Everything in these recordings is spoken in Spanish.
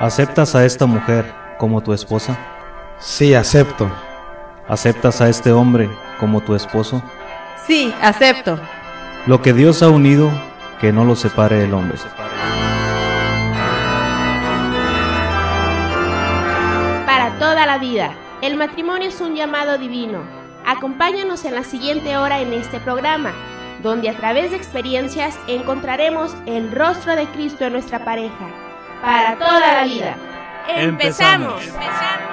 ¿Aceptas a esta mujer como tu esposa? Sí, acepto. ¿Aceptas a este hombre como tu esposo? Sí, acepto. Lo que Dios ha unido, que no lo separe el hombre. Para toda la vida, el matrimonio es un llamado divino. Acompáñanos en la siguiente hora en este programa, donde a través de experiencias encontraremos el rostro de Cristo en nuestra pareja para toda la vida. Empezamos. Empezamos.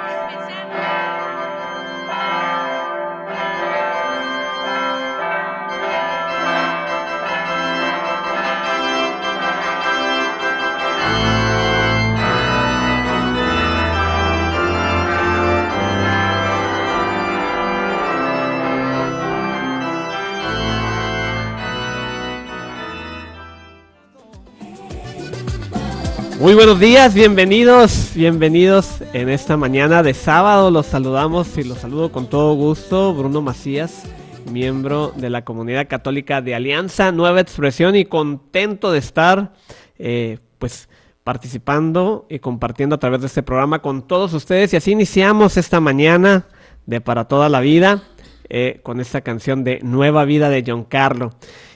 Muy buenos días, bienvenidos, bienvenidos en esta mañana de sábado. Los saludamos y los saludo con todo gusto. Bruno Macías, miembro de la comunidad católica de Alianza Nueva Expresión y contento de estar, eh, pues, participando y compartiendo a través de este programa con todos ustedes. Y así iniciamos esta mañana de Para toda la vida. Eh, con esta canción de Nueva Vida de John Carlo.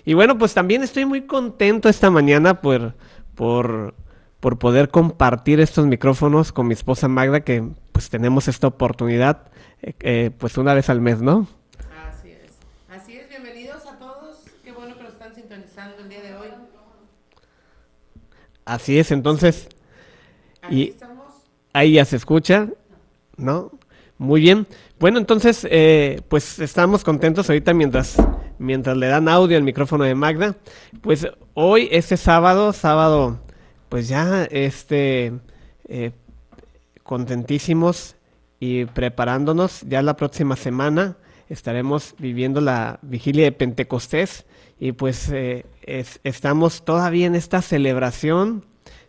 Y bueno, pues también estoy muy contento esta mañana por, por por poder compartir estos micrófonos con mi esposa Magda, que pues tenemos esta oportunidad eh, eh, pues una vez al mes, ¿no? Así es. Así es, bienvenidos a todos. Qué bueno que nos están sintonizando el día de hoy. Así es, entonces. y estamos. Ahí ya se escucha, ¿no? Muy bien. Bueno, entonces, eh, pues estamos contentos ahorita mientras mientras le dan audio al micrófono de Magda. Pues hoy, este sábado, sábado pues ya, este, eh, contentísimos y preparándonos. Ya la próxima semana estaremos viviendo la vigilia de Pentecostés y pues eh, estamos todavía en esta celebración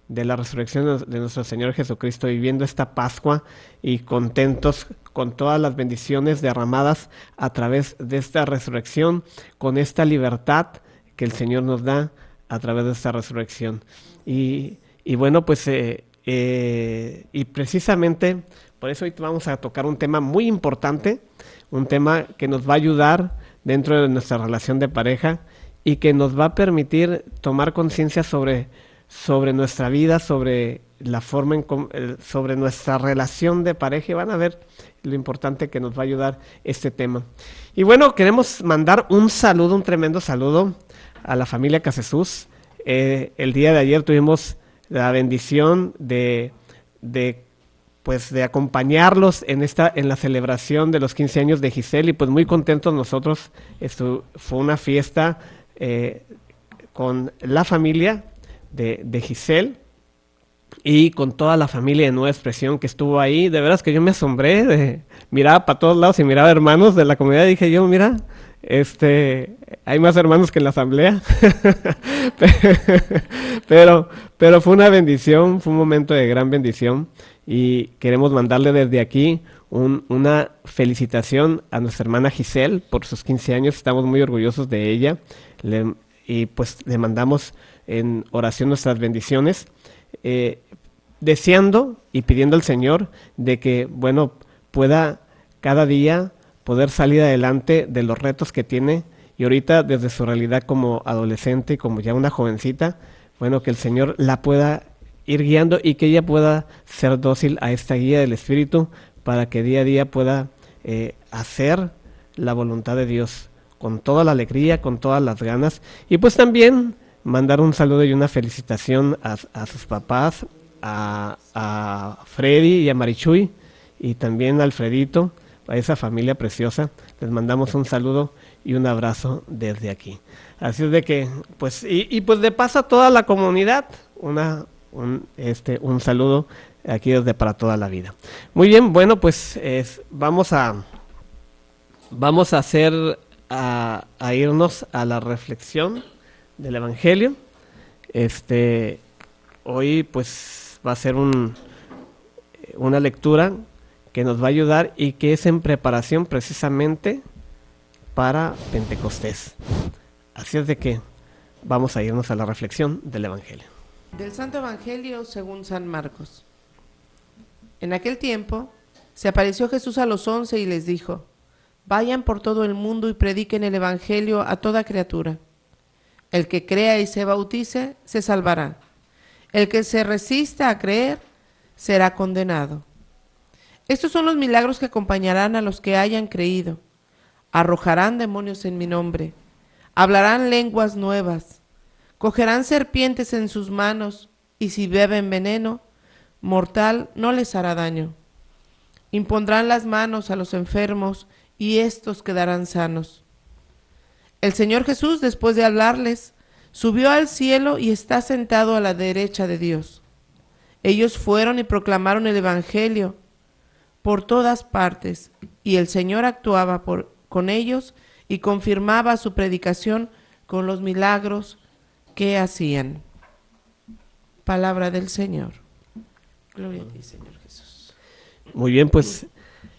de la resurrección de nuestro Señor Jesucristo, viviendo esta Pascua y contentos con todas las bendiciones derramadas a través de esta resurrección, con esta libertad que el Señor nos da a través de esta resurrección. Y, bueno, pues, eh, eh, y precisamente por eso hoy vamos a tocar un tema muy importante, un tema que nos va a ayudar dentro de nuestra relación de pareja y que nos va a permitir tomar conciencia sobre, nuestra vida, sobre la forma en, sobre nuestra relación de pareja y van a ver lo importante que nos va a ayudar este tema. Y bueno, queremos mandar un saludo, un tremendo saludo a la familia Casesús, eh, el día de ayer tuvimos la bendición de, pues, de acompañarlos en, esta, en la celebración de los 15 años de Giselle y pues muy contentos nosotros. Esto fue una fiesta eh, con la familia de, Giselle y con toda la familia de Nueva Expresión que estuvo ahí. De veras que yo me asombré, de, miraba para todos lados y miraba hermanos de la comunidad y dije yo, mira, este, hay más hermanos que en la asamblea, pero, pero fue una bendición, fue un momento de gran bendición y queremos mandarle desde aquí una felicitación a nuestra hermana Giselle por sus 15 años, estamos muy orgullosos de ella y pues le mandamos en oración nuestras bendiciones, eh, deseando y pidiendo al Señor de que, bueno, pueda cada día poder salir adelante de los retos que tiene y ahorita desde su realidad como adolescente, como ya una jovencita, bueno, que el Señor la pueda ir guiando y que ella pueda ser dócil a esta guía del Espíritu para que día a día pueda eh, hacer la voluntad de Dios con toda la alegría, con todas las ganas y pues también mandar un saludo y una felicitación a, a sus papás, a, a Freddy y a Marichuy y también a Alfredito a esa familia preciosa. Les mandamos un saludo y un abrazo desde aquí. Así es de que, pues, y, pues de paso a toda la comunidad, una, un, este, un saludo aquí desde para toda la vida. Muy bien, bueno, pues vamos a vamos a hacer a, irnos a la reflexión del Evangelio. Este hoy pues va a ser un, una lectura que nos va a ayudar y que es en preparación precisamente para Pentecostés. Así es de que vamos a irnos a la reflexión del Evangelio. Del Santo Evangelio según San Marcos. En aquel tiempo se apareció Jesús a los once y les dijo, vayan por todo el mundo y prediquen el Evangelio a toda criatura. El que crea y se bautice, se salvará. El que se resista a creer, será condenado. Estos son los milagros que acompañarán a los que hayan creído. Arrojarán demonios en mi nombre, hablarán lenguas nuevas, cogerán serpientes en sus manos, y si beben veneno, mortal no les hará daño. Impondrán las manos a los enfermos, y estos quedarán sanos. El Señor Jesús, después de hablarles, subió al cielo y está sentado a la derecha de Dios. Ellos fueron y proclamaron el Evangelio por todas partes, y el Señor actuaba por, con ellos y confirmaba su predicación con los milagros que hacían. Palabra del Señor. Gloria Señor Jesús. Muy bien, pues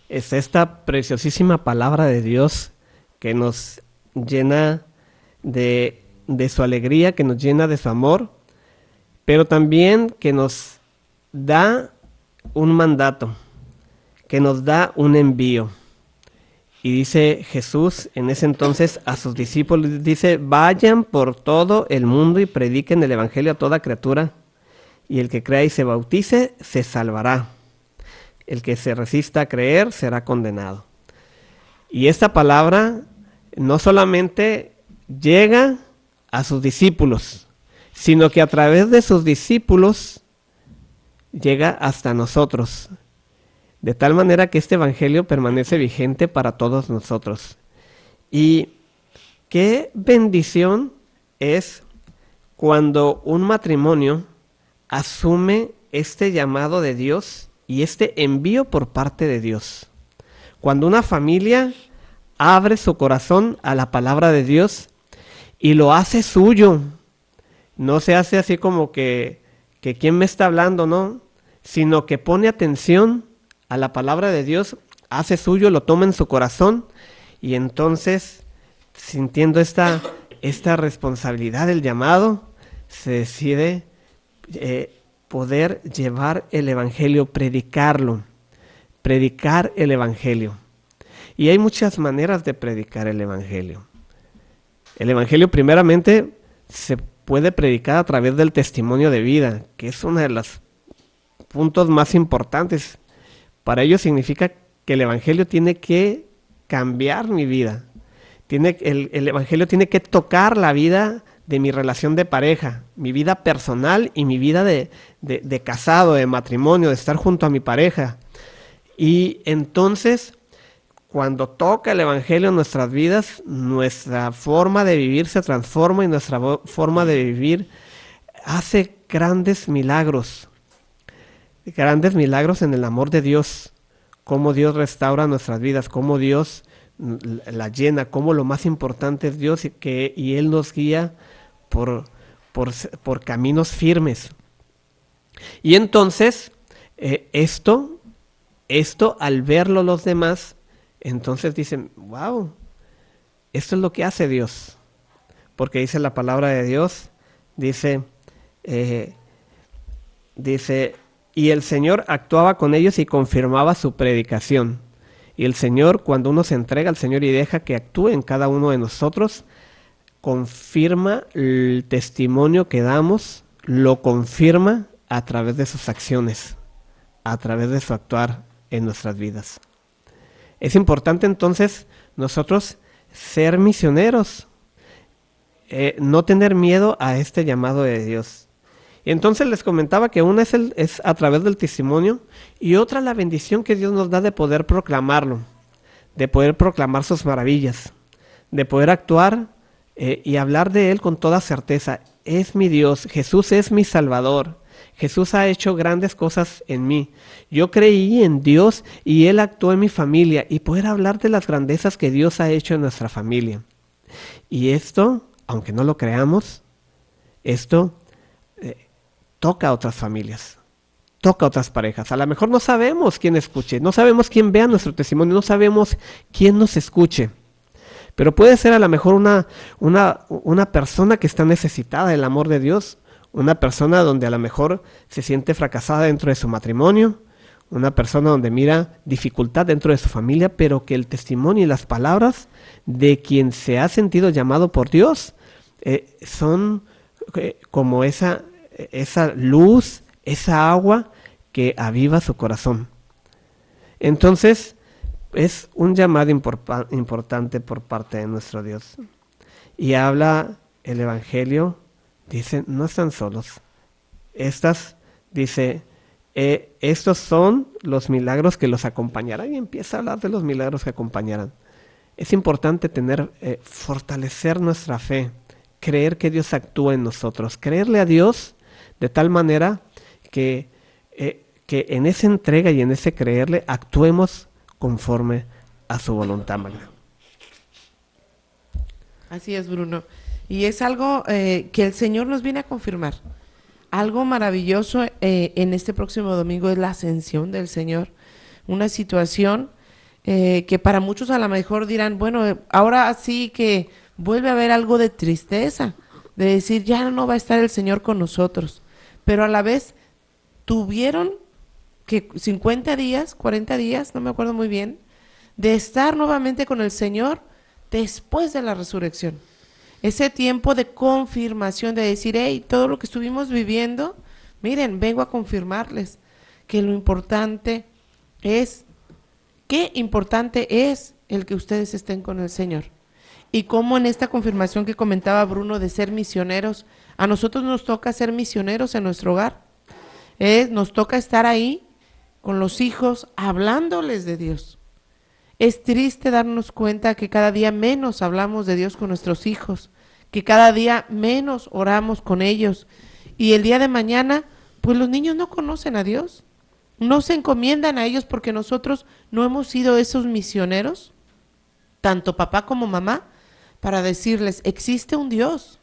es esta preciosísima palabra de Dios que nos llena de, de su alegría, que nos llena de su amor, pero también que nos da un mandato, que nos da un envío. Y dice Jesús en ese entonces a sus discípulos, dice, vayan por todo el mundo y prediquen el Evangelio a toda criatura, y el que crea y se bautice, se salvará. El que se resista a creer, será condenado. Y esta palabra no solamente llega a sus discípulos, sino que a través de sus discípulos llega hasta nosotros, de tal manera que este Evangelio permanece vigente para todos nosotros. Y qué bendición es cuando un matrimonio asume este llamado de Dios y este envío por parte de Dios. Cuando una familia abre su corazón a la palabra de Dios y lo hace suyo, no se hace así como que, que quién me está hablando, ¿no? Sino que pone atención a la palabra de Dios, hace suyo, lo toma en su corazón y entonces, sintiendo esta, esta responsabilidad del llamado, se decide eh, poder llevar el Evangelio, predicarlo, predicar el Evangelio. Y hay muchas maneras de predicar el Evangelio. El Evangelio primeramente se puede predicar a través del testimonio de vida, que es uno de los puntos más importantes para ello significa que el Evangelio tiene que cambiar mi vida. Tiene, el, el Evangelio tiene que tocar la vida de mi relación de pareja, mi vida personal y mi vida de, de, de, casado, de matrimonio, de estar junto a mi pareja. Y entonces, cuando toca el Evangelio en nuestras vidas, nuestra forma de vivir se transforma y nuestra forma de vivir hace grandes milagros grandes milagros en el amor de Dios, cómo Dios restaura nuestras vidas, cómo Dios la llena, cómo lo más importante es Dios y, que, Él nos guía por, por, caminos firmes. Y entonces, eh, esto, esto al verlo los demás, entonces dicen, wow, esto es lo que hace Dios. Porque dice la palabra de Dios, dice, eh, dice, y el Señor actuaba con ellos y confirmaba su predicación. Y el Señor, cuando uno se entrega al Señor y deja que actúe en cada uno de nosotros, confirma el testimonio que damos, lo confirma a través de sus acciones, a través de su actuar en nuestras vidas. Es importante entonces nosotros ser misioneros, eh, no tener miedo a este llamado de Dios. Entonces les comentaba que una es, el, es a través del testimonio y otra la bendición que Dios nos da de poder proclamarlo, de poder proclamar sus maravillas, de poder actuar eh, y hablar de Él con toda certeza. Es mi Dios, Jesús es mi Salvador, Jesús ha hecho grandes cosas en mí. Yo creí en Dios y Él actuó en mi familia y poder hablar de las grandezas que Dios ha hecho en nuestra familia. Y esto, aunque no lo creamos, esto toca a otras familias, toca a otras parejas. A lo mejor no sabemos quién escuche, no sabemos quién vea nuestro testimonio, no sabemos quién nos escuche. Pero puede ser a lo mejor una, una, una persona que está necesitada del amor de Dios, una persona donde a lo mejor se siente fracasada dentro de su matrimonio, una persona donde mira dificultad dentro de su familia, pero que el testimonio y las palabras de quien se ha sentido llamado por Dios eh, son eh, como esa esa luz, esa agua que aviva su corazón. Entonces, es un llamado importante por parte de nuestro Dios. Y habla el Evangelio, dice, no están solos. Estas, dice, eh, estos son los milagros que los acompañarán y empieza a hablar de los milagros que acompañarán. Es importante tener, eh, fortalecer nuestra fe, creer que Dios actúa en nosotros, creerle a Dios de tal manera que, eh, que en esa entrega y en ese creerle actuemos conforme a su voluntad magna. Así es, Bruno. Y es algo eh, que el Señor nos viene a confirmar. Algo maravilloso eh, en este próximo domingo es la ascensión del Señor. Una situación que para muchos a lo mejor dirán, bueno, ahora sí que vuelve a haber algo de tristeza, de decir, ya no va a estar el Señor con nosotros pero a la vez tuvieron que 50 días, 40 días, no me acuerdo muy bien, de estar nuevamente con el Señor después de la resurrección. Ese tiempo de confirmación, de decir, hey, todo lo que estuvimos viviendo, miren, vengo a confirmarles que lo importante es, qué importante es el que ustedes estén con el Señor. Y cómo en esta confirmación que comentaba Bruno de ser misioneros, a nosotros nos toca ser misioneros en nuestro hogar. nos toca estar ahí con los hijos hablándoles de Dios. Es triste darnos cuenta que cada día menos hablamos de Dios con nuestros hijos, que cada día menos oramos con ellos. Y el día de mañana, pues los niños no conocen a Dios, no se encomiendan a ellos porque nosotros no hemos sido esos misioneros, tanto papá como mamá, para decirles, existe un Dios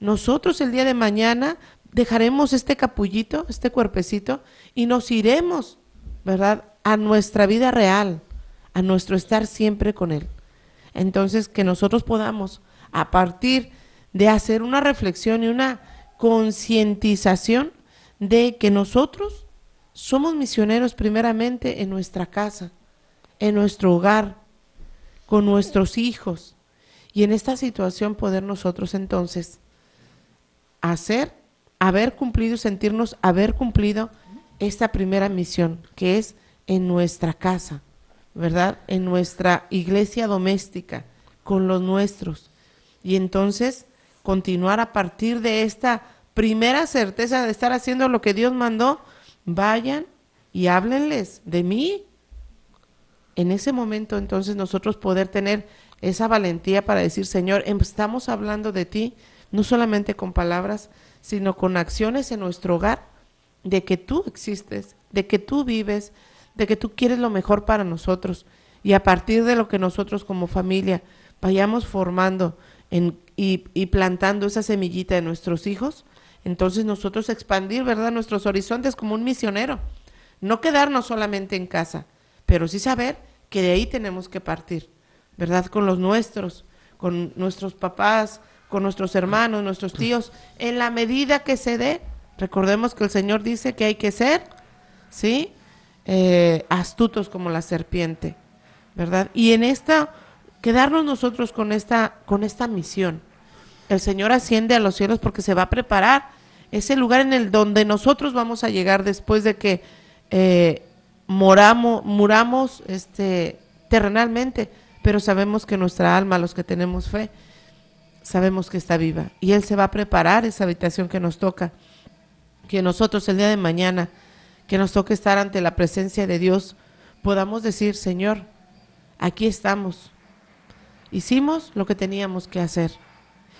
nosotros el día de mañana dejaremos este capullito, este cuerpecito, y nos iremos, ¿verdad?, a nuestra vida real, a nuestro estar siempre con Él. Entonces, que nosotros podamos, a partir de hacer una reflexión y una concientización de que nosotros somos misioneros primeramente en nuestra casa, en nuestro hogar, con nuestros hijos, y en esta situación poder nosotros entonces hacer, haber cumplido, sentirnos haber cumplido esta primera misión, que es en nuestra casa, ¿verdad? En nuestra iglesia doméstica, con los nuestros. Y entonces continuar a partir de esta primera certeza de estar haciendo lo que Dios mandó, vayan y háblenles de mí. En ese momento entonces nosotros poder tener esa valentía para decir, Señor, em, estamos hablando de ti, no solamente con palabras, sino con acciones en nuestro hogar, de que tú existes, de que tú vives, de que tú quieres lo mejor para nosotros. Y a partir de lo que nosotros como familia vayamos formando en, y, plantando esa semillita de nuestros hijos, entonces nosotros expandir, ¿verdad?, nuestros horizontes como un misionero. No quedarnos solamente en casa, pero sí saber que de ahí tenemos que partir, ¿verdad?, con los nuestros, con nuestros papás, con nuestros hermanos, nuestros tíos, en la medida que se dé. Recordemos que el Señor dice que hay que ser, ¿sí? Eh, astutos como la serpiente, ¿verdad? Y en esta, quedarnos nosotros con esta, con esta misión. El Señor asciende a los cielos porque se va a preparar ese lugar en el donde nosotros vamos a llegar después de que eh, moramos, muramos este, terrenalmente, pero sabemos que nuestra alma, los que tenemos fe, sabemos que está viva y Él se va a preparar esa habitación que nos toca, que nosotros el día de mañana, que nos toque estar ante la presencia de Dios, podamos decir, Señor, aquí estamos, hicimos lo que teníamos que hacer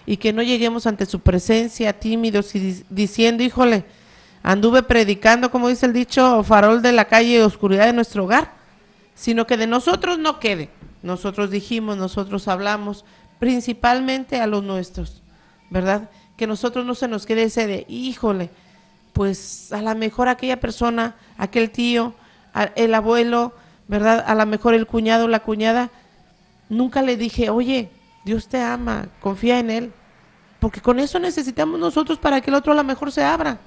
y que no lleguemos ante su presencia tímidos y diciendo, híjole, anduve predicando, como dice el dicho, farol de la calle, oscuridad de nuestro hogar, sino que de nosotros no quede. Nosotros dijimos, nosotros hablamos, principalmente a los nuestros, ¿verdad? Que nosotros no se nos quede ese de, híjole, pues a lo mejor aquella persona, aquel tío, el abuelo, ¿verdad? A lo mejor el cuñado, la cuñada, nunca le dije, oye, Dios te ama, confía en Él. Porque con eso necesitamos nosotros para que el otro a lo mejor se abra.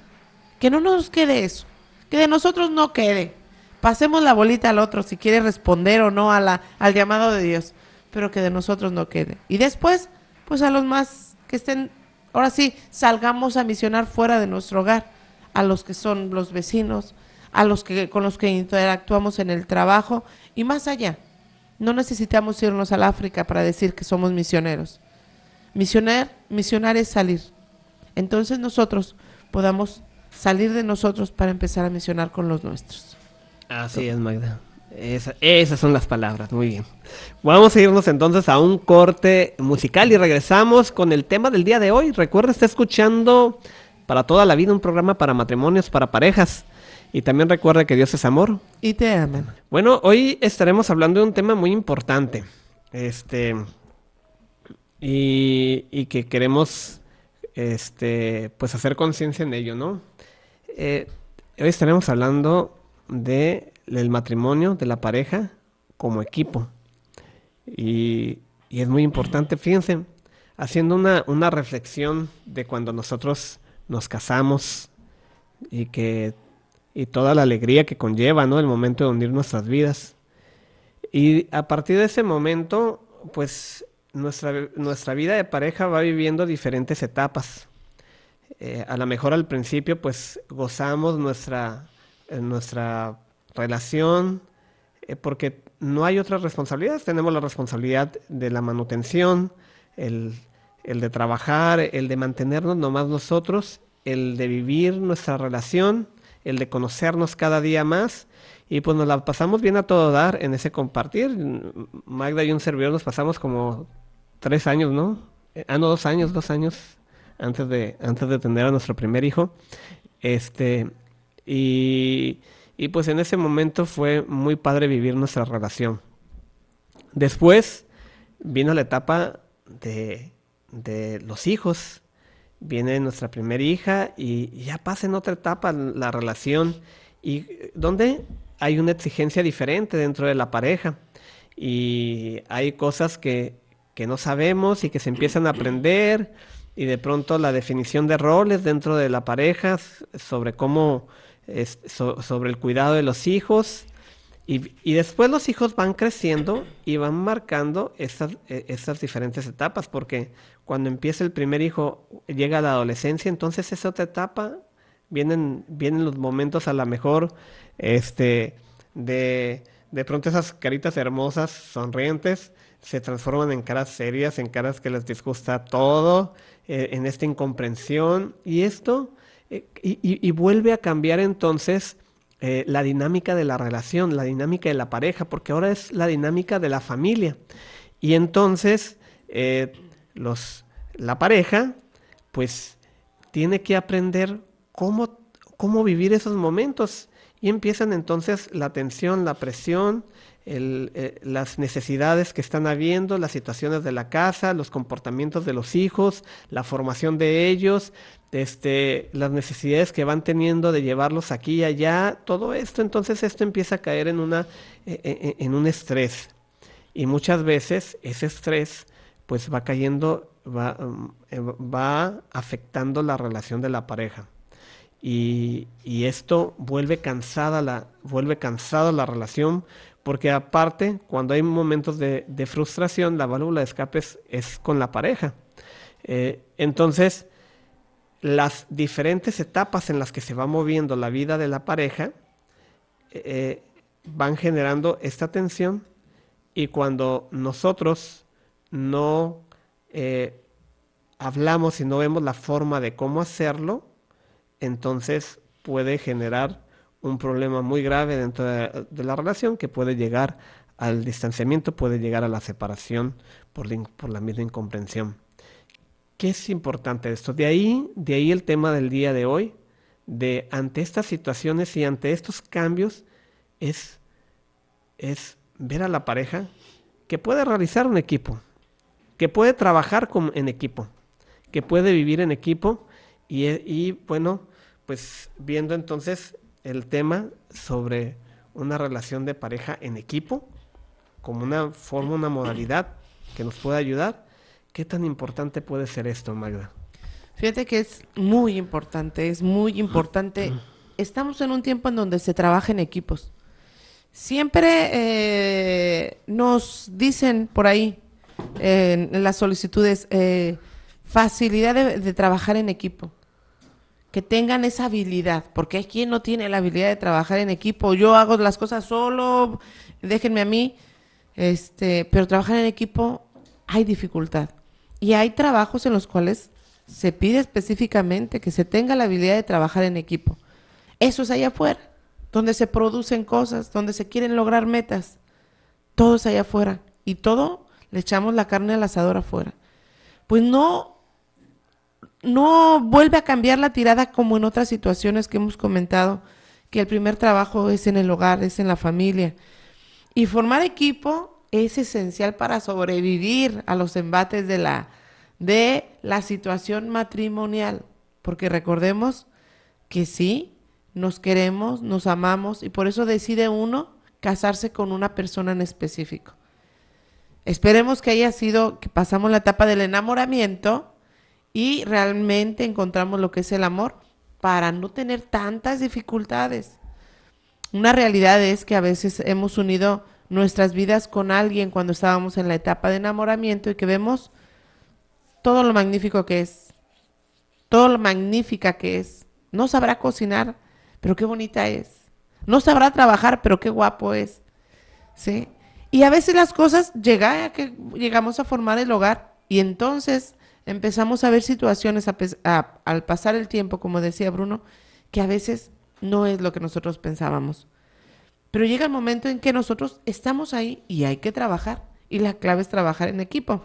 Que no nos quede eso. Que de nosotros no quede. Pasemos la bolita al otro si quiere responder o no a la, al llamado de Dios pero que de nosotros no quede. Y después, pues a los más que estén, ahora sí, salgamos a misionar fuera de nuestro hogar, a los que son los vecinos, a los que con los que interactuamos en el trabajo y más allá. No necesitamos irnos al África para decir que somos misioneros. Misionar, misionar es salir. Entonces nosotros podamos salir de nosotros para empezar a misionar con los nuestros. Así es, Magda esas son las palabras, muy bien. Vamos a irnos entonces a un corte musical y regresamos con el tema del día de hoy. Recuerda, está escuchando para toda la vida un programa para matrimonios, para parejas. Y también recuerda que Dios es amor. Y te aman. Bueno, hoy estaremos hablando de un tema muy importante. Este. Y, que queremos. Este. Pues hacer conciencia en ello, ¿no? Eh, hoy estaremos hablando de el matrimonio de la pareja como equipo. Y, es muy importante, fíjense, haciendo una, reflexión de cuando nosotros nos casamos y que y toda la alegría que conlleva, ¿no? El momento de unir nuestras vidas. Y a partir de ese momento, pues nuestra, nuestra vida de pareja va viviendo diferentes etapas. Eh, a lo mejor al principio, pues gozamos nuestra, nuestra relación, eh, porque no hay otras responsabilidades. Tenemos la responsabilidad de la manutención, el, de trabajar, el de mantenernos nomás nosotros, el de vivir nuestra relación, el de conocernos cada día más. Y pues nos la pasamos bien a todo dar en ese compartir. Magda y un servidor nos pasamos como tres años, ¿no? Eh, ah, no, dos años, dos años antes de, antes de tener a nuestro primer hijo. Este, y y pues en ese momento fue muy padre vivir nuestra relación. Después vino la etapa de, los hijos. Viene nuestra primera hija y ya pasa en otra etapa la relación. Y donde hay una exigencia diferente dentro de la pareja. Y hay cosas que no sabemos y que se empiezan a aprender. Y de pronto la definición de roles dentro de la pareja sobre cómo sobre el cuidado de los hijos. Y, después los hijos van creciendo y van marcando estas, e, diferentes etapas, porque cuando empieza el primer hijo, llega la adolescencia, entonces esa otra etapa, vienen, vienen los momentos a lo mejor este, de, pronto esas caritas hermosas, sonrientes, se transforman en caras serias, en caras que les disgusta todo, eh, en esta incomprensión. Y esto eh, y, vuelve a cambiar entonces eh, la dinámica de la relación, la dinámica de la pareja, porque ahora es la dinámica de la familia. Y entonces eh, los, la pareja, pues, tiene que aprender cómo vivir esos momentos. Y empiezan entonces la tensión, la presión, eh, las necesidades que están habiendo, las situaciones de la casa, los comportamientos de los hijos, la formación de ellos, este, las necesidades que van teniendo de llevarlos aquí y allá, todo esto, entonces esto empieza a caer en, una, e, e, e, en un estrés. Y muchas veces ese estrés pues va cayendo, va, eh, afectando la relación de la pareja. Y, esto vuelve cansada la, vuelve cansada la relación, porque aparte, cuando hay momentos de, frustración, la válvula de escape es, con la pareja. Eh, entonces, las diferentes etapas en las que se va moviendo la vida de la pareja eh, van generando esta tensión y cuando nosotros no eh, hablamos y no vemos la forma de cómo hacerlo, entonces puede generar un problema muy grave dentro de, la relación que puede llegar al distanciamiento, puede llegar a la separación por, la misma incomprensión. ¿Qué es importante esto? De ahí, de ahí el tema del día de hoy, de ante estas situaciones y ante estos cambios, es, es ver a la pareja que puede realizar un equipo, que puede trabajar con, en equipo, que puede vivir en equipo y, e, bueno, pues viendo entonces el tema sobre una relación de pareja en equipo, como una forma, una modalidad que nos pueda ayudar. ¿Qué tan importante puede ser esto, Magda? Fíjate que es muy importante, es muy importante. Estamos en un tiempo en donde se trabaja en equipos. Siempre eh, nos dicen por ahí eh, en las solicitudes eh, facilidad de trabajar en equipo que tengan esa habilidad, porque hay quien no tiene la habilidad de trabajar en equipo. Yo hago las cosas solo, déjenme a mí, este, pero trabajar en equipo hay dificultad. Y hay trabajos en los cuales se pide específicamente que se tenga la habilidad de trabajar en equipo. Eso es allá afuera, donde se producen cosas, donde se quieren lograr metas. Todo es allá afuera. Y todo le echamos la carne al asador afuera. Pues no no vuelve a cambiar la tirada como en otras situaciones que hemos comentado, que el primer trabajo es en el hogar, es en la familia. Y formar equipo es esencial para sobrevivir a los embates de la, de la situación matrimonial, porque recordemos que sí, nos queremos, nos amamos y por eso decide uno casarse con una persona en específico. Esperemos que haya sido, que pasamos la etapa del enamoramiento y realmente encontramos lo que es el amor para no tener tantas dificultades. Una realidad es que a veces hemos unido nuestras vidas con alguien cuando estábamos en la etapa de enamoramiento y que vemos todo lo magnífico que es, todo lo magnífica que es. No sabrá cocinar, pero qué bonita es. No sabrá trabajar, pero qué guapo es. ¿Sí? Y a veces las cosas llega a que llegamos a formar el hogar y entonces empezamos a ver situaciones al pasar el tiempo, como decía Bruno, que a veces no es lo que nosotros pensábamos. Pero llega el momento en que nosotros estamos ahí y hay que trabajar. Y la clave es trabajar en equipo.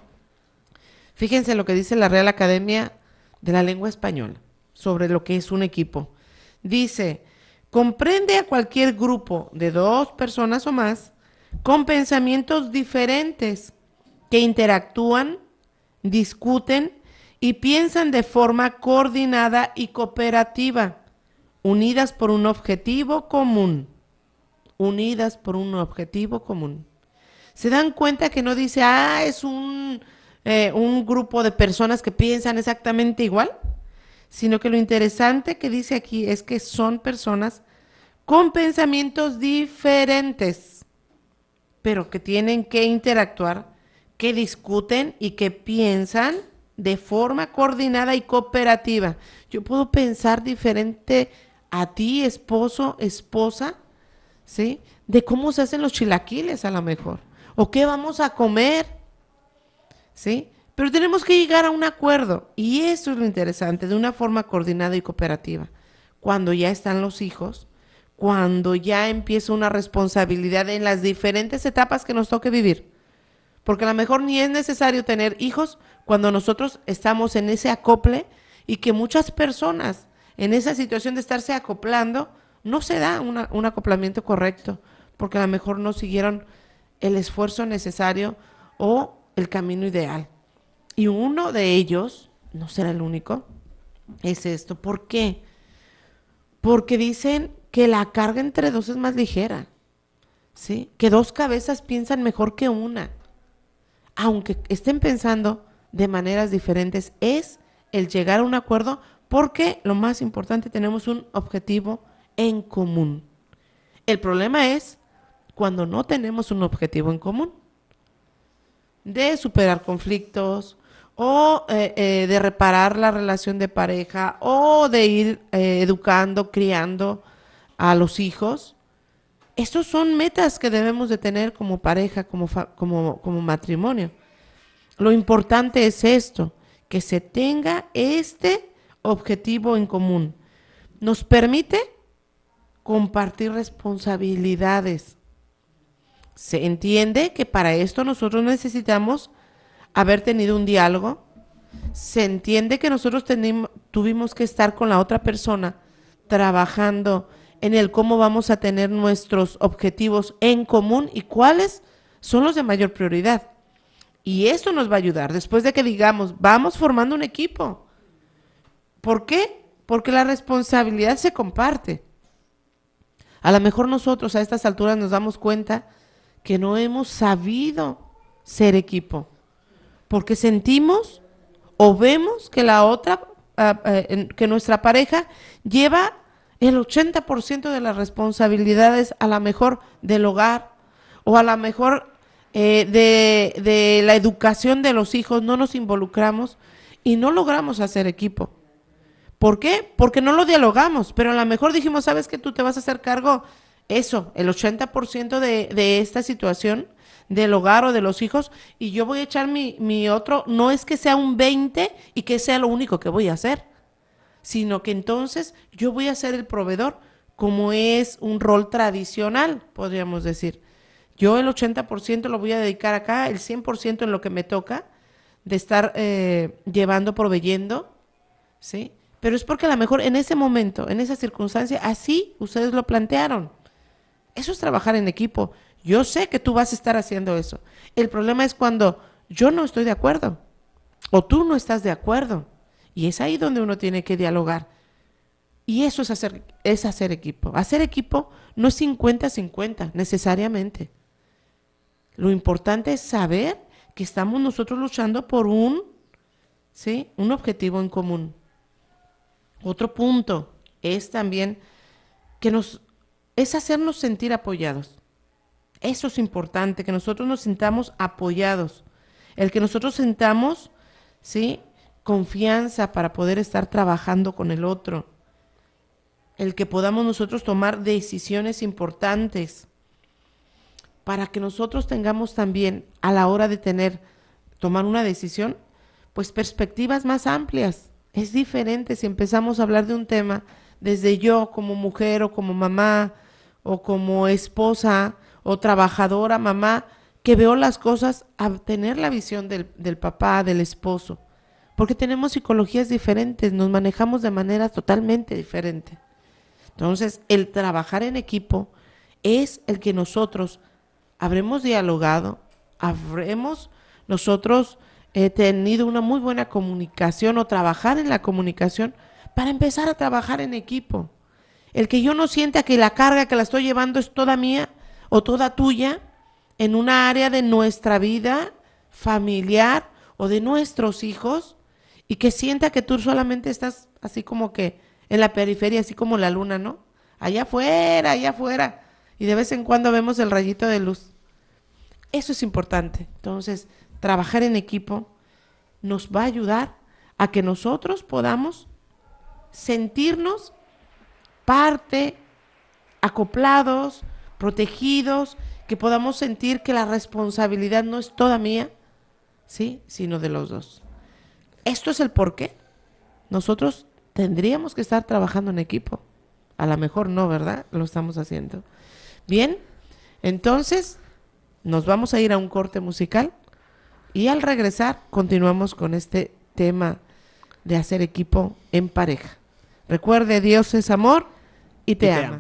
Fíjense lo que dice la Real Academia de la Lengua Española sobre lo que es un equipo. Dice, comprende a cualquier grupo de dos personas o más con pensamientos diferentes que interactúan discuten y piensan de forma coordinada y cooperativa, unidas por un objetivo común. Unidas por un objetivo común. Se dan cuenta que no dice, ah, es un, eh, un grupo de personas que piensan exactamente igual, sino que lo interesante que dice aquí es que son personas con pensamientos diferentes, pero que tienen que interactuar que discuten y que piensan de forma coordinada y cooperativa. Yo puedo pensar diferente a ti, esposo, esposa, ¿sí? De cómo se hacen los chilaquiles a lo mejor, o qué vamos a comer, ¿sí? Pero tenemos que llegar a un acuerdo y eso es lo interesante, de una forma coordinada y cooperativa. Cuando ya están los hijos, cuando ya empieza una responsabilidad en las diferentes etapas que nos toque vivir porque a lo mejor ni es necesario tener hijos cuando nosotros estamos en ese acople y que muchas personas en esa situación de estarse acoplando no se da un acoplamiento correcto, porque a lo mejor no siguieron el esfuerzo necesario o el camino ideal. Y uno de ellos, no será el único, es esto. ¿Por qué? Porque dicen que la carga entre dos es más ligera, ¿sí? Que dos cabezas piensan mejor que una aunque estén pensando de maneras diferentes, es el llegar a un acuerdo porque lo más importante tenemos un objetivo en común. El problema es cuando no tenemos un objetivo en común de superar conflictos o eh, eh, de reparar la relación de pareja o de ir eh, educando, criando a los hijos estos son metas que debemos de tener como pareja, como, como, como matrimonio. Lo importante es esto, que se tenga este objetivo en común. Nos permite compartir responsabilidades. Se entiende que para esto nosotros necesitamos haber tenido un diálogo. Se entiende que nosotros tuvimos que estar con la otra persona trabajando en el cómo vamos a tener nuestros objetivos en común y cuáles son los de mayor prioridad. Y esto nos va a ayudar después de que digamos, vamos formando un equipo. ¿Por qué? Porque la responsabilidad se comparte. A lo mejor nosotros a estas alturas nos damos cuenta que no hemos sabido ser equipo, porque sentimos o vemos que la otra, ah, eh, que nuestra pareja lleva el 80% de las responsabilidades a la mejor del hogar o a la mejor eh, de, la educación de los hijos, no nos involucramos y no logramos hacer equipo. ¿Por qué? Porque no lo dialogamos, pero a lo mejor dijimos, sabes que tú te vas a hacer cargo eso, el 80% de, esta situación del hogar o de los hijos y yo voy a echar mi, mi otro, no es que sea un 20 y que sea lo único que voy a hacer sino que entonces yo voy a ser el proveedor, como es un rol tradicional, podríamos decir. Yo el 80% lo voy a dedicar acá, el 100% en lo que me toca, de estar eh, llevando, proveyendo, ¿sí? Pero es porque a lo mejor en ese momento, en esa circunstancia, así ustedes lo plantearon. Eso es trabajar en equipo. Yo sé que tú vas a estar haciendo eso. El problema es cuando yo no estoy de acuerdo o tú no estás de acuerdo. Y es ahí donde uno tiene que dialogar. Y eso es hacer, es hacer equipo. Hacer equipo no es 50-50 necesariamente. Lo importante es saber que estamos nosotros luchando por un, ¿sí? un objetivo en común. Otro punto es también que nos es hacernos sentir apoyados. Eso es importante, que nosotros nos sintamos apoyados. El que nosotros sintamos, ¿sí? confianza para poder estar trabajando con el otro, el que podamos nosotros tomar decisiones importantes para que nosotros tengamos también a la hora de tener tomar una decisión, pues perspectivas más amplias. Es diferente si empezamos a hablar de un tema desde yo como mujer o como mamá o como esposa o trabajadora, mamá, que veo las cosas a tener la visión del, del papá, del esposo porque tenemos psicologías diferentes, nos manejamos de manera totalmente diferente. Entonces, el trabajar en equipo es el que nosotros habremos dialogado, habremos nosotros eh, tenido una muy buena comunicación o trabajar en la comunicación para empezar a trabajar en equipo. El que yo no sienta que la carga que la estoy llevando es toda mía o toda tuya en una área de nuestra vida familiar o de nuestros hijos, y que sienta que tú solamente estás así como que en la periferia, así como la luna, ¿no? Allá afuera, allá afuera. Y de vez en cuando vemos el rayito de luz. Eso es importante. Entonces, trabajar en equipo nos va a ayudar a que nosotros podamos sentirnos parte, acoplados, protegidos, que podamos sentir que la responsabilidad no es toda mía, ¿sí? Sino de los dos. Esto es el por qué. Nosotros tendríamos que estar trabajando en equipo. A lo mejor no, ¿verdad? Lo estamos haciendo. Bien, entonces nos vamos a ir a un corte musical y al regresar continuamos con este tema de hacer equipo en pareja. Recuerde, Dios es amor y te, ama.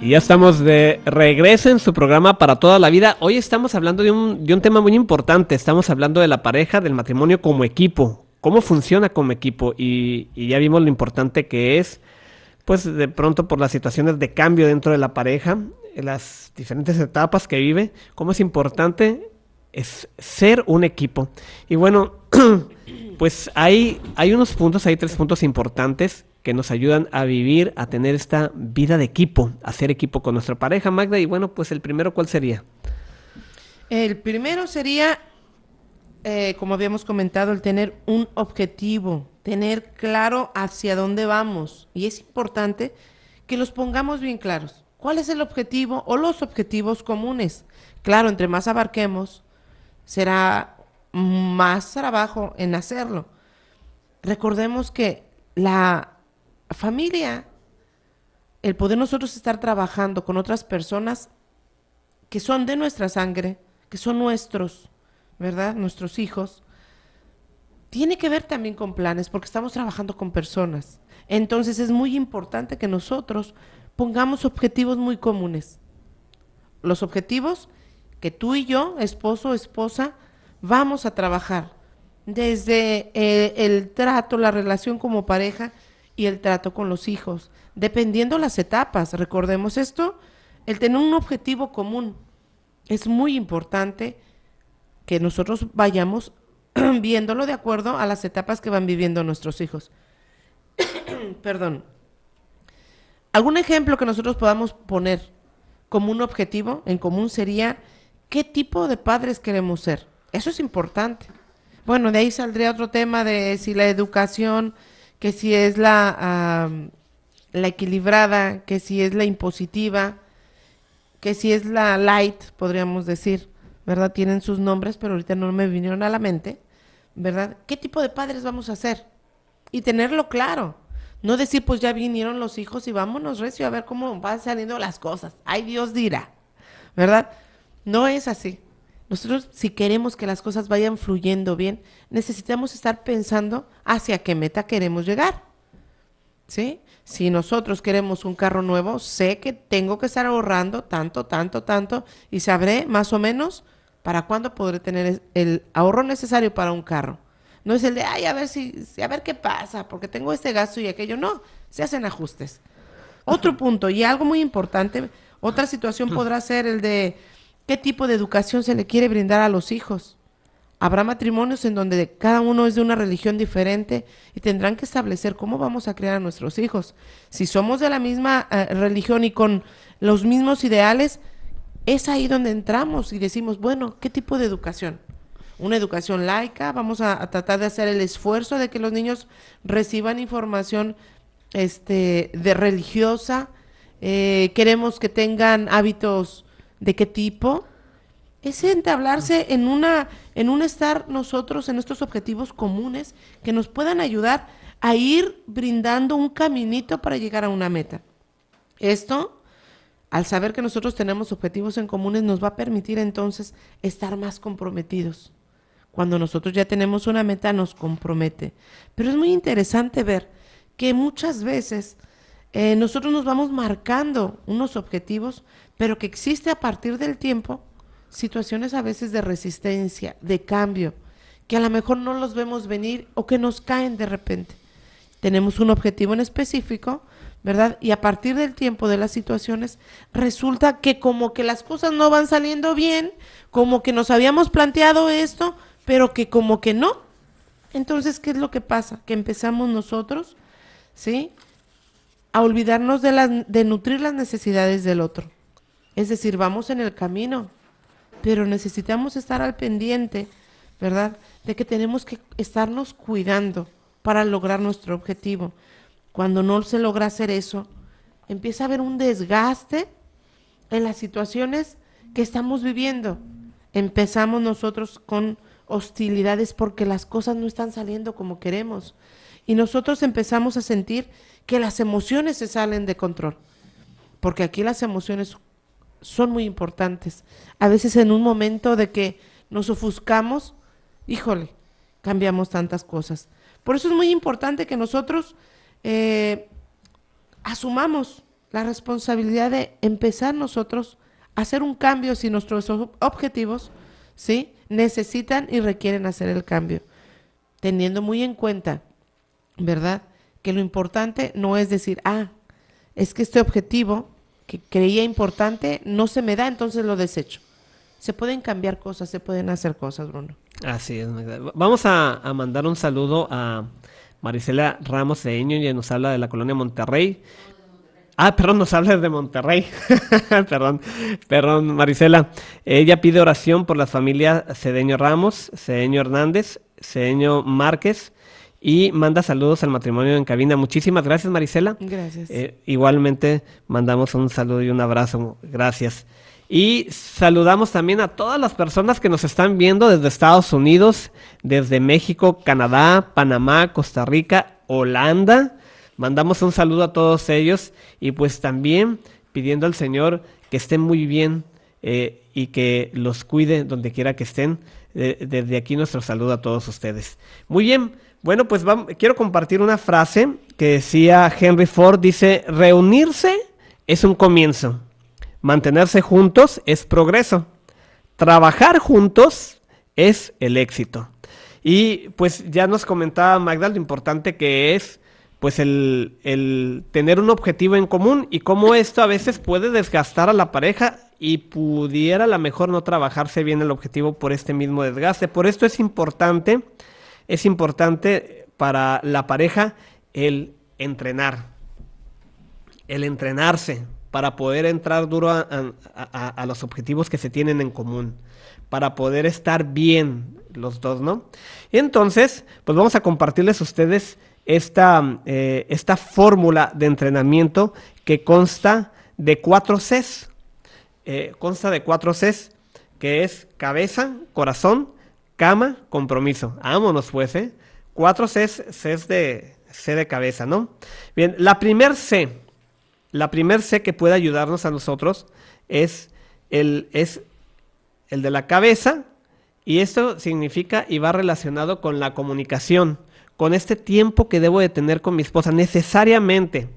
Y ya estamos de regreso en su programa para toda la vida. Hoy estamos hablando de un, de un tema muy importante. Estamos hablando de la pareja, del matrimonio como equipo cómo funciona como equipo y, ya vimos lo importante que es, pues de pronto por las situaciones de cambio dentro de la pareja, las diferentes etapas que vive, cómo es importante es ser un equipo. Y bueno, pues hay, hay unos puntos, hay tres puntos importantes que nos ayudan a vivir, a tener esta vida de equipo, a ser equipo con nuestra pareja, Magda. Y bueno, pues el primero, ¿cuál sería? El primero sería eh, como habíamos comentado, el tener un objetivo, tener claro hacia dónde vamos. Y es importante que los pongamos bien claros. ¿Cuál es el objetivo o los objetivos comunes? Claro, entre más abarquemos, será más trabajo en hacerlo. Recordemos que la familia, el poder nosotros estar trabajando con otras personas que son de nuestra sangre, que son nuestros, ¿verdad? Nuestros hijos, tiene que ver también con planes, porque estamos trabajando con personas. Entonces es muy importante que nosotros pongamos objetivos muy comunes. Los objetivos que tú y yo, esposo, esposa, vamos a trabajar. Desde eh, el trato, la relación como pareja y el trato con los hijos, dependiendo las etapas. Recordemos esto, el tener un objetivo común es muy importante que nosotros vayamos viéndolo de acuerdo a las etapas que van viviendo nuestros hijos. Perdón. Algún ejemplo que nosotros podamos poner como un objetivo en común sería qué tipo de padres queremos ser. Eso es importante. Bueno, de ahí saldría otro tema de si la educación, que si es la, la equilibrada, que si es la impositiva, que si es la light, podríamos decir. ¿verdad? Tienen sus nombres, pero ahorita no me vinieron a la mente, ¿verdad? ¿Qué tipo de padres vamos a ser? Y tenerlo claro. No decir, pues ya vinieron los hijos y vámonos recio a ver cómo van saliendo las cosas. Ay, Dios dirá, ¿verdad? No es así. Nosotros, si queremos que las cosas vayan fluyendo bien, necesitamos estar pensando hacia qué meta queremos llegar. ¿Sí? Si nosotros queremos un carro nuevo, sé que tengo que estar ahorrando tanto, tanto, tanto y sabré más o menos ¿Para cuándo podré tener el ahorro necesario para un carro? No es el de, ay, a ver si, a ver qué pasa, porque tengo este gasto y aquello. No, se hacen ajustes. Otro punto, y algo muy importante, otra situación mm. podrá ser el de qué tipo de educación se le quiere brindar a los hijos. Habrá matrimonios en donde cada uno es de una religión diferente y tendrán que establecer cómo vamos a criar a nuestros hijos. Si somos de la misma eh, religión y con los mismos ideales, es ahí donde entramos y decimos, bueno, ¿qué tipo de educación? Una educación laica, vamos a, tratar de hacer el esfuerzo de que los niños reciban información este, de religiosa, eh, queremos que tengan hábitos de qué tipo. Es entablarse en, una, en un estar nosotros en estos objetivos comunes que nos puedan ayudar a ir brindando un caminito para llegar a una meta. Esto al saber que nosotros tenemos objetivos en comunes, nos va a permitir entonces estar más comprometidos. Cuando nosotros ya tenemos una meta, nos compromete. Pero es muy interesante ver que muchas veces eh, nosotros nos vamos marcando unos objetivos, pero que existe a partir del tiempo situaciones a veces de resistencia, de cambio, que a lo mejor no los vemos venir o que nos caen de repente. Tenemos un objetivo en específico, ¿verdad? Y a partir del tiempo de las situaciones, resulta que como que las cosas no van saliendo bien, como que nos habíamos planteado esto, pero que como que no. Entonces, ¿qué es lo que pasa? Que empezamos nosotros, ¿sí? A olvidarnos de, las, de nutrir las necesidades del otro. Es decir, vamos en el camino, pero necesitamos estar al pendiente, ¿verdad? De que tenemos que estarnos cuidando para lograr nuestro objetivo cuando no se logra hacer eso, empieza a haber un desgaste en las situaciones que estamos viviendo. Empezamos nosotros con hostilidades porque las cosas no están saliendo como queremos. Y nosotros empezamos a sentir que las emociones se salen de control. Porque aquí las emociones son muy importantes. A veces en un momento de que nos ofuscamos, híjole, cambiamos tantas cosas. Por eso es muy importante que nosotros eh, asumamos la responsabilidad de empezar nosotros a hacer un cambio si nuestros objetivos ¿sí? necesitan y requieren hacer el cambio, teniendo muy en cuenta, ¿verdad? Que lo importante no es decir, ah, es que este objetivo que creía importante no se me da, entonces lo desecho. Se pueden cambiar cosas, se pueden hacer cosas, Bruno. Así es, Vamos a mandar un saludo a, Marisela Ramos Cedeño ya nos habla de la colonia Monterrey. Ah, perdón, nos habla de Monterrey. perdón, perdón, Marisela. Ella pide oración por las familias Cedeño Ramos, Cedeño Hernández, Cedeño Márquez y manda saludos al matrimonio en cabina. Muchísimas gracias, Marisela. Gracias. Eh, igualmente mandamos un saludo y un abrazo. Gracias. Y saludamos también a todas las personas que nos están viendo desde Estados Unidos, desde México, Canadá, Panamá, Costa Rica, Holanda. Mandamos un saludo a todos ellos y pues también pidiendo al Señor que estén muy bien eh, y que los cuide donde quiera que estén. desde aquí nuestro saludo a todos ustedes. Muy bien, bueno pues quiero compartir una frase que decía Henry Ford, dice, reunirse es un comienzo Mantenerse juntos es progreso. Trabajar juntos es el éxito. Y pues ya nos comentaba Magdal lo importante que es pues el, el, tener un objetivo en común y cómo esto a veces puede desgastar a la pareja y pudiera a lo mejor no trabajarse bien el objetivo por este mismo desgaste. Por esto es importante, es importante para la pareja el entrenar, el entrenarse, para poder entrar duro a, los objetivos que se tienen en común, para poder estar bien los dos, ¿no? Y entonces, pues vamos a compartirles a ustedes esta, eh, esta fórmula de entrenamiento que consta de cuatro Cs. Eh, consta de cuatro Cs, que es cabeza, corazón, cama, compromiso. Vámonos pues, ¿eh? Cuatro Cs, Cs de, C de cabeza, ¿no? Bien, la primer C la primer C que puede ayudarnos a nosotros es el, es el de la cabeza y esto significa y va relacionado con la comunicación, con este tiempo que debo de tener con mi esposa necesariamente.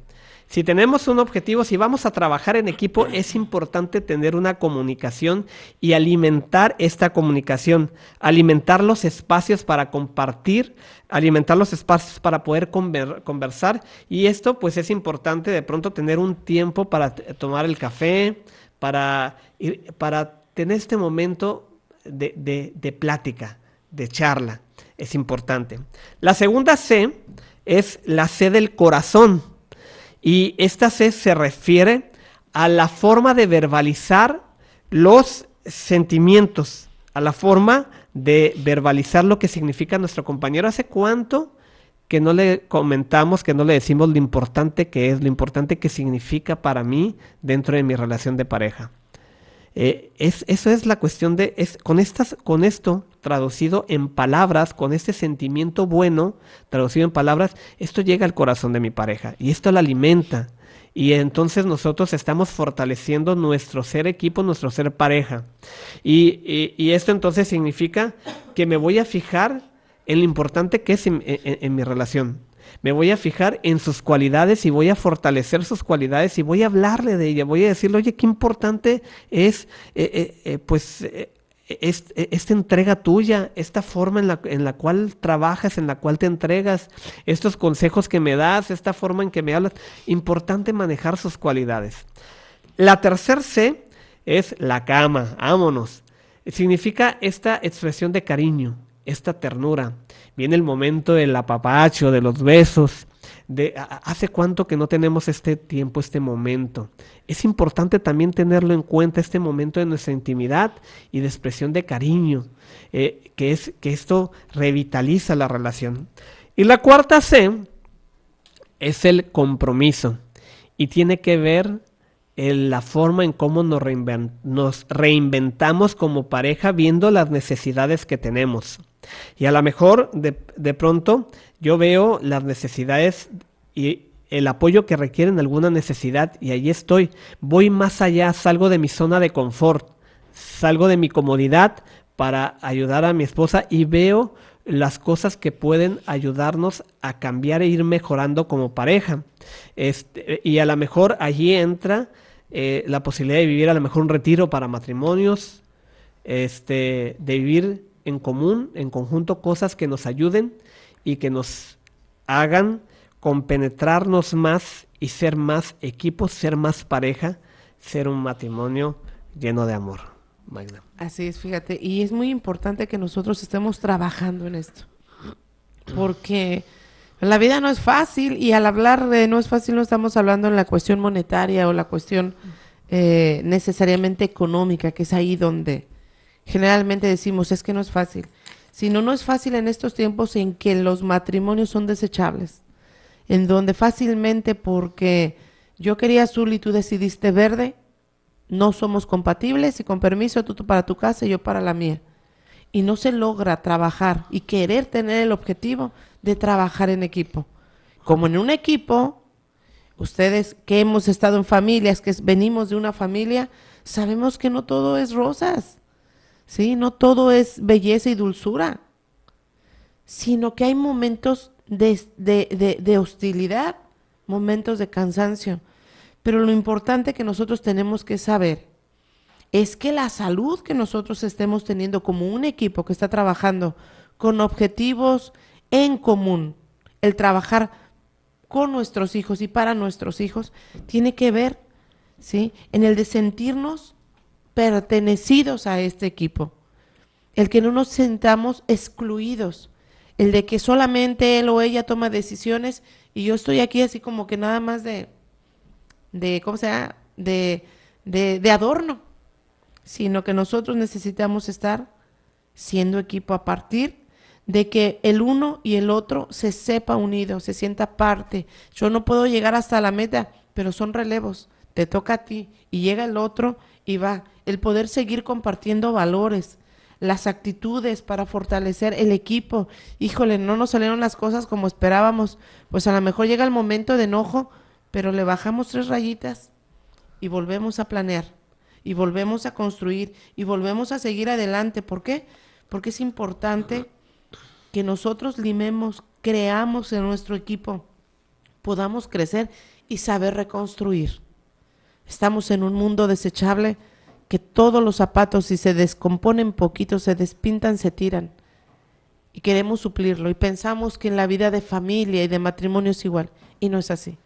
Si tenemos un objetivo, si vamos a trabajar en equipo, es importante tener una comunicación y alimentar esta comunicación, alimentar los espacios para compartir, alimentar los espacios para poder conversar. Y esto pues es importante de pronto tener un tiempo para tomar el café, para, ir, para tener este momento de, de plática, de charla. Es importante. La segunda C es la C del corazón. Y esta C se refiere a la forma de verbalizar los sentimientos, a la forma de verbalizar lo que significa nuestro compañero. ¿Hace cuánto que no le comentamos, que no le decimos lo importante que es, lo importante que significa para mí dentro de mi relación de pareja? Eh, es, eso es la cuestión de, es, con, estas, con esto traducido en palabras, con este sentimiento bueno traducido en palabras, esto llega al corazón de mi pareja y esto la alimenta. Y entonces nosotros estamos fortaleciendo nuestro ser equipo, nuestro ser pareja. Y, y, esto entonces significa que me voy a fijar en lo importante que es en mi relación me voy a fijar en sus cualidades y voy a fortalecer sus cualidades y voy a hablarle de ella, voy a decirle, oye, qué importante es, eh, eh, eh, pues... esta entrega tuya, esta forma en la, en la, cual trabajas, en la cual te entregas, estos consejos que me das, esta forma en que me hablas, importante manejar sus cualidades. La tercer C es la cama, ámonos Significa esta expresión de cariño, esta ternura. Viene el momento del apapacho, de los besos. De, hace cuánto que no tenemos este tiempo, este momento. Es importante también tenerlo en cuenta, este momento de nuestra intimidad y de expresión de cariño, eh, que, es, que esto revitaliza la relación. Y la cuarta C es el compromiso y tiene que ver la forma en cómo nos, reinventamos como pareja viendo las necesidades que tenemos. Y a lo mejor de, pronto yo veo las necesidades y el apoyo que requieren alguna necesidad y ahí estoy. Voy más allá, salgo de mi zona de confort, salgo de mi comodidad para ayudar a mi esposa y veo las cosas que pueden ayudarnos a cambiar e ir mejorando como pareja. Este, y a lo mejor allí entra eh, la posibilidad de vivir a lo mejor un retiro para matrimonios, este, de vivir en común, en conjunto, cosas que nos ayuden y que nos hagan compenetrarnos más y ser más equipos, ser más pareja, ser un matrimonio lleno de amor. Así es, fíjate, y es muy importante que nosotros estemos trabajando en esto, porque... La vida no es fácil y al hablar de no es fácil no estamos hablando en la cuestión monetaria o la cuestión eh, necesariamente económica, que es ahí donde generalmente decimos es que no es fácil, sino no es fácil en estos tiempos en que los matrimonios son desechables, en donde fácilmente porque yo quería azul y tú decidiste verde, no somos compatibles y con permiso tú, para tu casa y yo para la mía. Y no se logra trabajar y querer tener el objetivo de trabajar en equipo. Como en un equipo, ustedes que hemos estado en familias, que venimos de una familia, sabemos que no todo es rosas, ¿sí? No todo es belleza y dulzura, sino que hay momentos de, de hostilidad, momentos de cansancio. Pero lo importante que nosotros tenemos que saber es que la salud que nosotros estemos teniendo como un equipo que está trabajando con objetivos en común, el trabajar con nuestros hijos y para nuestros hijos, tiene que ver, ¿sí? En el de sentirnos pertenecidos a este equipo, el que no nos sentamos excluidos, el de que solamente él o ella toma decisiones y yo estoy aquí así como que nada más de, de ¿cómo De, de, de adorno, sino que nosotros necesitamos estar siendo equipo a partir de que el uno y el otro se sepa unido, se sienta parte. Yo no puedo llegar hasta la meta, pero son relevos. Te toca a ti y llega el otro y va. El poder seguir compartiendo valores, las actitudes para fortalecer el equipo. Híjole, no nos salieron las cosas como esperábamos. Pues a lo mejor llega el momento de enojo, pero le bajamos tres rayitas y volvemos a planear y volvemos a construir y volvemos a seguir adelante. ¿Por qué? Porque es importante que nosotros limemos, creamos en nuestro equipo, podamos crecer y saber reconstruir. Estamos en un mundo desechable que todos los zapatos si se descomponen poquito, se despintan, se tiran. Y queremos suplirlo y pensamos que en la vida de familia y de matrimonio es igual. Y no es así.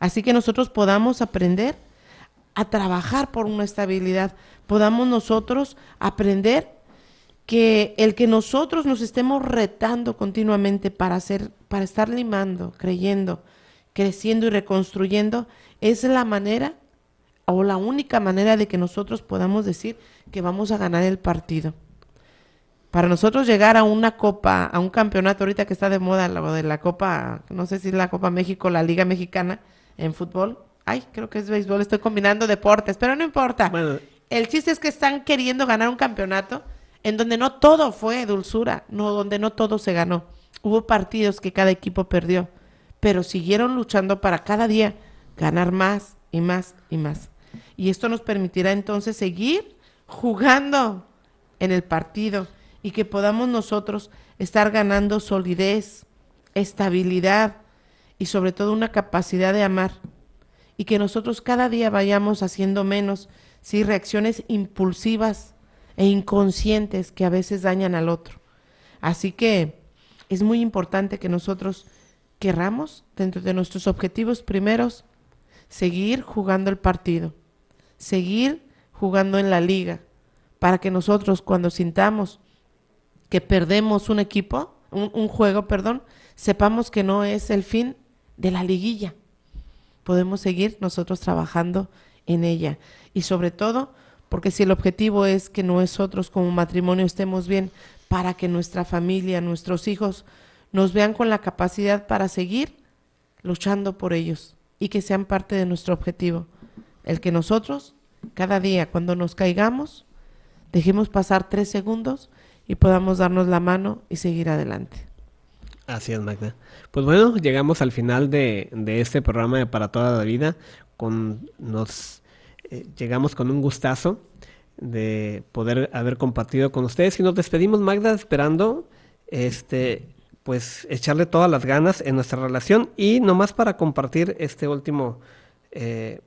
Así que nosotros podamos aprender a trabajar por una estabilidad, podamos nosotros aprender que el que nosotros nos estemos retando continuamente para, hacer, para estar limando, creyendo, creciendo y reconstruyendo, es la manera o la única manera de que nosotros podamos decir que vamos a ganar el partido. Para nosotros llegar a una copa, a un campeonato ahorita que está de moda, de la Copa, no sé si es la Copa México, la Liga Mexicana en fútbol. Ay, creo que es béisbol, estoy combinando deportes, pero no importa. El chiste es que están queriendo ganar un campeonato en donde no todo fue dulzura, no, donde no todo se ganó. Hubo partidos que cada equipo perdió, pero siguieron luchando para cada día ganar más y más y más. Y esto nos permitirá entonces seguir jugando en el partido y que podamos nosotros estar ganando solidez, estabilidad y sobre todo una capacidad de amar. Y que nosotros cada día vayamos haciendo menos, sí, reacciones impulsivas e inconscientes que a veces dañan al otro. Así que es muy importante que nosotros querramos, dentro de nuestros objetivos primeros, seguir jugando el partido, seguir jugando en la liga, para que nosotros cuando sintamos que perdemos un equipo, un, un juego, perdón, sepamos que no es el fin de la liguilla. Podemos seguir nosotros trabajando en ella. Y sobre todo, porque si el objetivo es que nosotros como matrimonio estemos bien para que nuestra familia, nuestros hijos nos vean con la capacidad para seguir luchando por ellos y que sean parte de nuestro objetivo, el que nosotros cada día cuando nos caigamos dejemos pasar tres segundos y podamos darnos la mano y seguir adelante. Así es, Magda. Pues bueno, llegamos al final de, este programa de Para toda la vida. Con, nos eh, llegamos con un gustazo de poder haber compartido con ustedes y nos despedimos Magda esperando este pues echarle todas las ganas en nuestra relación y nomás para compartir este último eh,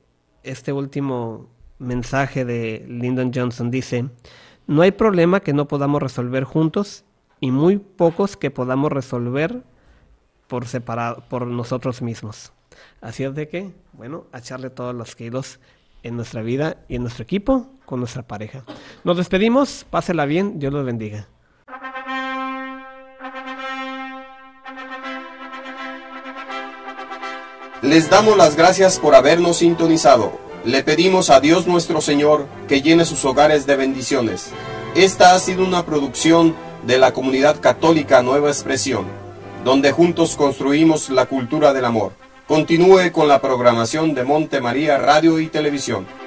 este último mensaje de Lyndon Johnson dice no hay problema que no podamos resolver juntos y muy pocos que podamos resolver por separado por nosotros mismos así es de que bueno echarle todos los kilos en nuestra vida y en nuestro equipo con nuestra pareja. Nos despedimos, pásela bien, Dios los bendiga. Les damos las gracias por habernos sintonizado. Le pedimos a Dios nuestro Señor que llene sus hogares de bendiciones. Esta ha sido una producción de la comunidad católica Nueva Expresión, donde juntos construimos la cultura del amor. Continúe con la programación de Monte María Radio y Televisión.